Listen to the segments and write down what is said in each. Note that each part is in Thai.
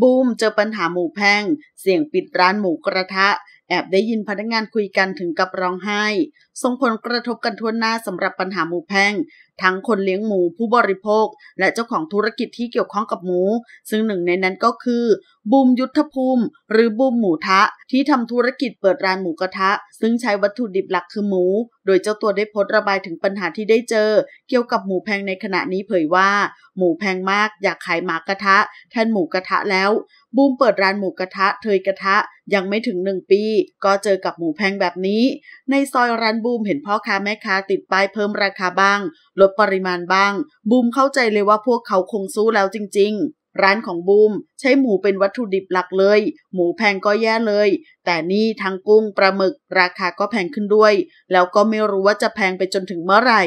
บูม เจอปัญหาหมูแพง เสี่ยงปิดร้านหมูกระทะ แอบได้ยินพนักงานคุยกันถึงกับร้องไห้ส่งผลกระทบกันทั่วหน้าสำหรับปัญหาหมูแพงทั้งคนเลี้ยงหมูผู้บริโภค และเจ้าของธุรกิจที่เกี่ยวข้องกับหมู ซึ่งหนึ่งในนั้นก็คือบูมยุทธภูมิหรือบูมหมูทะที่ทำธุรกิจเปิดร้านหมูกระทะ ซึ่งใช้วัตถุดิบหลักคือหมู โดยเจ้าตัวได้โพสต์ระบายถึงปัญหาที่ได้เจอ เกี่ยวกับหมูแพงในขณะนี้เผยว่า หมูแพงมากอยากขายหมากระทะแทนหมูกระทะแล้วบูมเปิดร้านหมูกระทะเทยกระทะยังไม่ถึงหนึ่งปี ก็เจอกับหมูแพงแบบนี้ ในซอยร้านบููมเห็นพ่อค้าแม่ค้าติดป้ายเพิ่มราคาบ้าง ลดปริมาณบ้างบูมเข้าใจเลยว่าพวกเขาคงสู้แล้วจริงๆ ร้านของบูมใช้หมูเป็นวัตถุดิบหลักเลย หมูแพงก็แย่เลย แต่นี่ทั้งกุ้งปลาหมึกราคาก็แพงขึ้นด้วย แล้วก็ไม่รู้ว่าจะแพงไปจนถึงเมื่อไหร่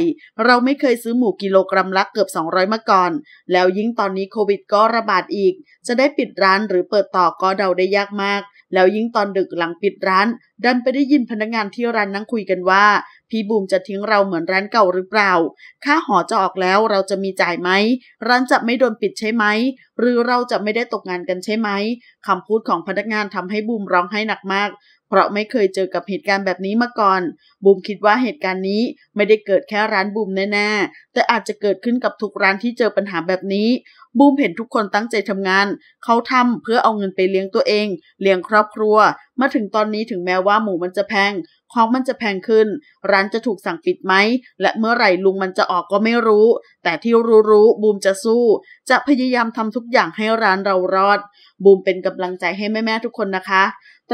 เราไม่เคยซื้อหมูกิโลกรัมละเกือบ 200 มาก่อน แล้วยิ่งตอนนี้โควิดก็ระบาดอีก จะได้ปิดร้านหรือเปิดต่อก็เดาได้ยากมากแล้วยิ่งตอนดึกหลังปิดร้าน ดันไปได้ยินพนักงานที่ร้านนั่งคุยกันว่า พี่บูมจะทิ้งเราเหมือนร้านเก่าหรือเปล่า ค่าหอจะออกแล้วเราจะมีจ่ายไหมร้านจะไม่โดนปิดใช่ไหม หรือเราจะไม่ได้ตกงานกันใช่ไหมคำพูดของพนักงานทำให้บูมร้องไห้หนักมากเพราะไม่เคยเจอกับเหตุการณ์แบบนี้มาก่อน บูมคิดว่าเหตุการณ์นี้ไม่ได้เกิดแค่ร้านบูมแน่ๆ แต่อาจจะเกิดขึ้นกับทุกร้านที่เจอปัญหาแบบนี้ บูมเห็นทุกคนตั้งใจทำงาน เขาทำเพื่อเอาเงินไปเลี้ยงตัวเอง เลี้ยงครอบครัว มาถึงตอนนี้ถึงแม้ว่าหมูมันจะแพง ของมันจะแพงขึ้น ร้านจะถูกสั่งปิดไหม และเมื่อไหร่ลุงมันจะออกก็ไม่รู้ แต่ที่รู้รู้บูมจะสู้ จะพยายามทำทุกอย่างให้ร้านเรารอด บูมเป็นกำลังใจให้แม่ๆทุกคนนะคะ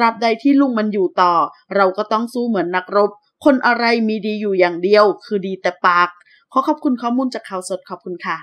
ราบใดที่ลุงมันอยู่ต่อ เราก็ต้องสู้เหมือนนักรบ คนอะไรมีดีอยู่อย่างเดียว คือดีแต่ปาก ขอขอบคุณข้อมูลจากข่าวสดขอบคุณค่ะ